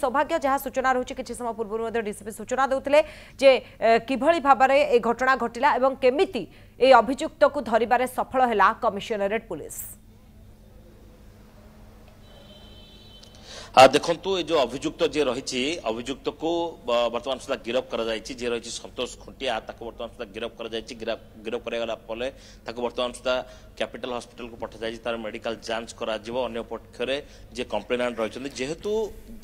ସୌଭାଗ୍ୟ ଯାହା ସୂଚନା ରହୁଛି କିଛି ସମୟ ପୂର୍ବରୁ ମଧ୍ୟ ଡିସିପି ସୂଚନା ଦେଉଥିଲେ ଯେ କିଭଳି ଭାବରେ ଏ ଘଟଣା ଘଟିଲା ଏବଂ କେମିତି ଏ ଅଭିଯୁକ୍ତକୁ ଧରିବାରେ ସଫଳ ହେଲା କମିଶନରେଟ୍ ପୁଲିସ୍ ଦେଖନ୍ତୁ ଏ ଯେଉଁ ଅଭିଯୁକ୍ତ ଯିଏ ରହିଛି ଅଭିଯୁକ୍ତକୁ ବର୍ତ୍ତମାନ ସୁଦ୍ଧା ଗିରଫ କରାଯାଇଛି ଯିଏ ରହିଛି ସନ୍ତୋଷ ଖୁଣ୍ଟିଆ ତାକୁ ବର୍ତ୍ତମାନ ସୁଦ୍ଧା ଗିରଫ କରାଯାଇଛି ଗିରଫ କରାଗଲା ପରେ ତାକୁ ବର୍ତ୍ତମାନ ସୁଦ୍ଧା କ୍ୟାପିଟାଲ ହସ୍ପିଟାଲକୁ ପଠାଯାଇଛି ତାର ମେଡିକାଲ ଯାଞ୍ଚ କରାଯିବ ଅନ୍ୟ ପକ୍ଷରେ ଯିଏ କମ୍ପ୍ଲେନାଣ୍ଟ ରହିଛନ୍ତି ଯେହେତୁ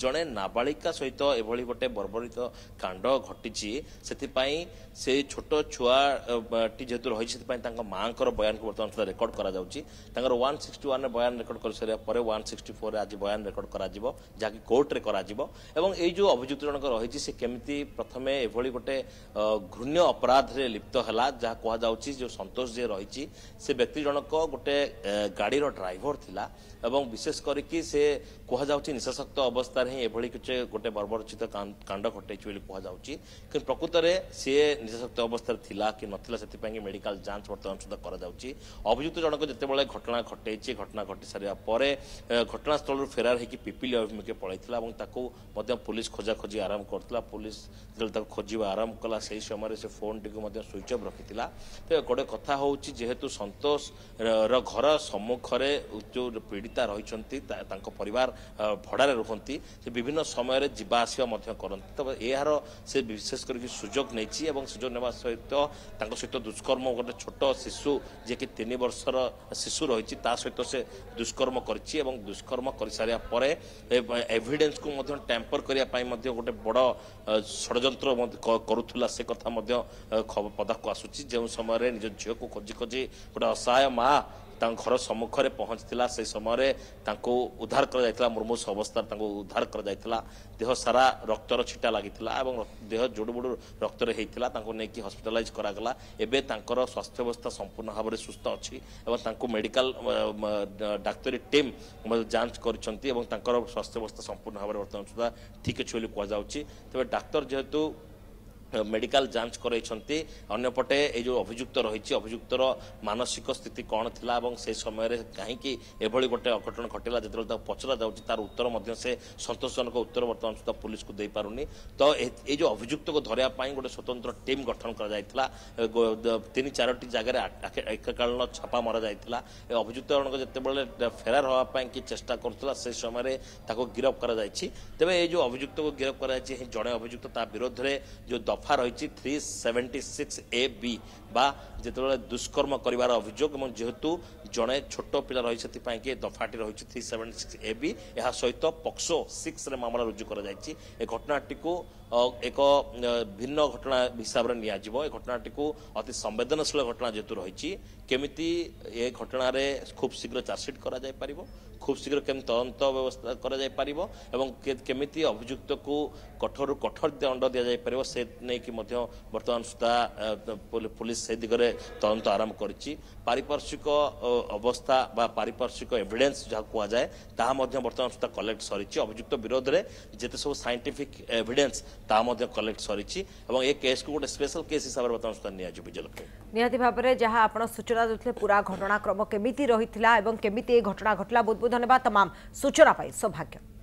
ଜଣେ ନାବାଳିକା ସହିତ ଏଭଳି ଗୋଟେ ବର୍ବରିତ କାଣ୍ଡ ଘଟିଛି ସେଥିପାଇଁ ସେ ଛୋଟ ଛୁଆଟି ଯେହେତୁ ରହିଛି ସେଥିପାଇଁ ତାଙ୍କ ମାଆଙ୍କର ବୟାନକୁ ବର୍ତ୍ତମାନ ସୁଦ୍ଧା ରେକର୍ଡ କରାଯାଉଛି ତାଙ୍କର ୱାନ୍ ସିକ୍ସଟି ୱାନ୍ରେ ବୟାନ ରେକର୍ଡ କରିସାରିବା ପରେ ୱାନ୍ ସିକ୍ସଟି ଫୋର୍ରେ ଆଜି ବୟାନ ରେକର୍ଡ କରାଯିବ ଯାହାକି କୋର୍ଟରେ କରାଯିବ ଏବଂ ଏଇ ଯେଉଁ ଅଭିଯୁକ୍ତ ଜଣକ ରହିଛି ସେ କେମିତି ପ୍ରଥମେ ଏଭଳି ଗୋଟେ ଘୃଣ୍ୟ ଅପରାଧରେ ଲିପ୍ତ ହେଲା ଯାହା କୁହାଯାଉଛି ଯେଉଁ ସନ୍ତୋଷ ଯିଏ ରହିଛି ସେ ବ୍ୟକ୍ତି ଜଣକ ଗୋଟେ ଗାଡ଼ିର ଡ୍ରାଇଭର ଥିଲା ଏବଂ ବିଶେଷ କରିକି ସେ କୁହାଯାଉଛି ନିଶାସକ୍ତ ଅବସ୍ଥାରେ ହିଁ ଏଭଳି କିଛି ଗୋଟେ ବର୍ବରଚିତ କାଣ୍ଡ ଘଟେଇଛି ବୋଲି କୁହାଯାଉଛି କିନ୍ତୁ ପ୍ରକୃତରେ ସେ ନିଶାସକ୍ତ ଅବସ୍ଥାରେ ଥିଲା କି ନଥିଲା ସେଥିପାଇଁ ମେଡିକାଲ ଯାଞ୍ଚ ବର୍ତ୍ତମାନ ସୁଦ୍ଧା କରାଯାଉଛି ଅଭିଯୁକ୍ତ ଜଣକ ଯେତେବେଳେ ଘଟଣା ଘଟେଇଛି ଘଟଣା ଘଟି ସାରିବା ପରେ ଘଟଣାସ୍ଥଳରୁ ଫେରାର ହେଇକି ପିପିଲି ଅଭିମୁଖେ ପଳାଇଥିଲା ଏବଂ ତାକୁ ମଧ୍ୟ ପୋଲିସ ଖୋଜାଖୋଜି ଆରମ୍ଭ କରିଥିଲା ପୋଲିସ ଯେତେବେଳେ ତାକୁ ଖୋଜିବା ଆରମ୍ଭ କଲା ସେହି ସମୟରେ ସେ ଫୋନ୍ଟିକୁ ମଧ୍ୟ ସୁଇଚ୍ ଅଫ୍ ରଖିଥିଲା ତ ଗୋଟେ କଥା ହେଉଛି ଯେହେତୁ ସନ୍ତୋଷର ଘର ସମ୍ମୁଖରେ ଯେଉଁ ପୀଡ଼ିତା ରହିଛନ୍ତି ତାଙ୍କ ପରିବାର ଭଡ଼ାରେ ରୁହନ୍ତି ସେ ବିଭିନ୍ନ ସମୟରେ ଯିବା ଆସିବା ମଧ୍ୟ କରନ୍ତି ତ ଏହାର ସେ ବିଶେଷ କରିକି ସୁଯୋଗ ନେଇଛି ଏବଂ ସୁଯୋଗ ନେବା ସହିତ ତାଙ୍କ ସହିତ ଦୁଷ୍କର୍ମ ଗୋଟେ ଛୋଟ ଶିଶୁ ଯିଏକି ତିନି ବର୍ଷର ଶିଶୁ ରହିଛି ତା ସହିତ ସେ ଦୁଷ୍କର୍ମ କରିଛି ଏବଂ ଦୁଷ୍କର୍ମ କରିସାରିବା ପରେ ଏଭିଡେନ୍ସକୁ ମଧ୍ୟ ଟ୍ୟାମ୍ପର କରିବା ପାଇଁ ମଧ୍ୟ ଗୋଟେ ବଡ଼ ଷଡ଼ଯନ୍ତ୍ର କରୁଥିଲା ସେ କଥା ମଧ୍ୟ ପଦାକୁ ଆସୁଛି ଯେଉଁ ସମୟରେ ନିଜ ଝିଅକୁ ଖୋଜି ଖୋଜି ଗୋଟେ ଅସହାୟ ମା' ତାଙ୍କ ଘର ସମ୍ମୁଖରେ ପହଞ୍ଚିଥିଲା ସେ ସମୟରେ ତାଙ୍କୁ ଉଦ୍ଧାର କରାଯାଇଥିଲା ମୁର୍ମୁଷ ଅବସ୍ଥାରେ ତାଙ୍କୁ ଉଦ୍ଧାର କରାଯାଇଥିଲା ଦେହ ସାରା ରକ୍ତର ଛିଟା ଲାଗିଥିଲା ଏବଂ ଦେହ ଯୋଡ଼ୁ ବୁଡ଼ୁ ରକ୍ତରେ ହୋଇଥିଲା ତାଙ୍କୁ ନେଇକି ହସ୍ପିଟାଲାଇଜ୍ କରାଗଲା ଏବେ ତାଙ୍କର ସ୍ୱାସ୍ଥ୍ୟ ଅବସ୍ଥା ସମ୍ପୂର୍ଣ୍ଣ ଭାବରେ ସୁସ୍ଥ ଅଛି ଏବଂ ତାଙ୍କୁ ମେଡ଼ିକାଲ ଡାକ୍ତରୀ ଟିମ୍ ଯାଞ୍ଚ କରିଛନ୍ତି ଏବଂ ତାଙ୍କର ସ୍ୱାସ୍ଥ୍ୟ ଅବସ୍ଥା ସମ୍ପୂର୍ଣ୍ଣ ଭାବରେ ବର୍ତ୍ତମାନ ସୁଦ୍ଧା ଠିକ୍ ଅଛି ବୋଲି କୁହାଯାଉଛି ତେବେ ଡାକ୍ତର ଯେହେତୁ মেডিকাল যাঞ্চ করাই অন্যপটে এই যে অভিযুক্ত রয়েছে অভিযুক্তর মানসিক স্থিতি কণ লা এবং সেই সময় কাহিকি এভাবে গোটে অঘটন ঘটিলা যেত পচরা যাচ্ছে তার উত্তর মধ্যে সে সন্তোষজনক উত্তর বর্তমান সুদ্ধা পুলিশকে দেইপারুনি তো এই যে অভিযুক্ত ধরিয়া গোটে স্বতন্ত্র টিম গঠন করা যাই তিন চারটি জায়গায় একাকালীন ছাপা মারা যাই অভিযুক্ত জনক যেতবেলে ফেরার হওয়া কি চেষ্টা করুলা সেই সময় তাকে গিরফ করা যাই তবে এই যে অভিযুক্ত গিরফ করা যাই জনে অভিযুক্ত তা বিরুদ্ধে যে দফা রয়েছে three seventy six A B বা যেত দুষ্কর্ম করবার অভিযোগ এবং যেহেতু জনে ছোট পিলা রয়েছে সেপাই কি দফাটি রয়েছে three seventy six A B এর সহ পক্সো সিক্সরে মামলা রুজু করা যাই এ ঘটনাটি ଏକ ଭିନ୍ନ ଘଟଣା ହିସାବରେ ନିଆଯିବ ଏ ଘଟଣାଟିକୁ ଅତି ସମ୍ବେଦନଶୀଳ ଘଟଣା ଯେହେତୁ ରହିଛି କେମିତି ଏ ଘଟଣାରେ ଖୁବ୍ ଶୀଘ୍ର ଚାର୍ଜସିଟ୍ କରାଯାଇପାରିବ ଖୁବ୍ ଶୀଘ୍ର କେମିତି ତଦନ୍ତ ବ୍ୟବସ୍ଥା କରାଯାଇପାରିବ ଏବଂ କେମିତି ଅଭିଯୁକ୍ତକୁ କଠୋରରୁ କଠୋର ଦଣ୍ଡ ଦିଆଯାଇପାରିବ ସେ ନେଇକି ମଧ୍ୟ ବର୍ତ୍ତମାନ ସୁଦ୍ଧା ପୋଲିସ ସେ ଦିଗରେ ତଦନ୍ତ ଆରମ୍ଭ କରିଛି ପାରିପାର୍ଶ୍ୱିକ ଅବସ୍ଥା ବା ପାରିପାର୍ଶ୍ୱିକ ଏଭିଡେନ୍ସ ଯାହା କୁହାଯାଏ ତାହା ମଧ୍ୟ ବର୍ତ୍ତମାନ ସୁଦ୍ଧା କଲେକ୍ଟ ସରିଛି ଅଭିଯୁକ୍ତ ବିରୋଧରେ ଯେତେ ସବୁ ସାଇଣ୍ଟିଫିକ୍ ଏଭିଡେନ୍ସ ତାହା ମଧ୍ୟ କଲେକ୍ଟ ସରିଛି ଏବଂ ଏ କେସ୍କୁ ଗୋଟେ ସ୍ପେଶାଲ କେସ୍ ହିସାବରେ ବର୍ତ୍ତମାନ ସୁଦ୍ଧା ନିଆଯିବ ବିଜୟଲକ୍ଷ୍ମୀ ନିହାତି ଭାବରେ ଯାହା ଆପଣ ସୂଚନା ଦେଉଥିଲେ ପୁରା ଘଟଣାକ୍ରମ କେମିତି ରହିଥିଲା ଏବଂ କେମିତି ଏ ଘଟଣା ଘଟିଲା ବହୁତ ବହୁତ ଧନ୍ୟବାଦ ତମାମ ସୂଚନା ପାଇଁ ସୌଭାଗ୍ୟ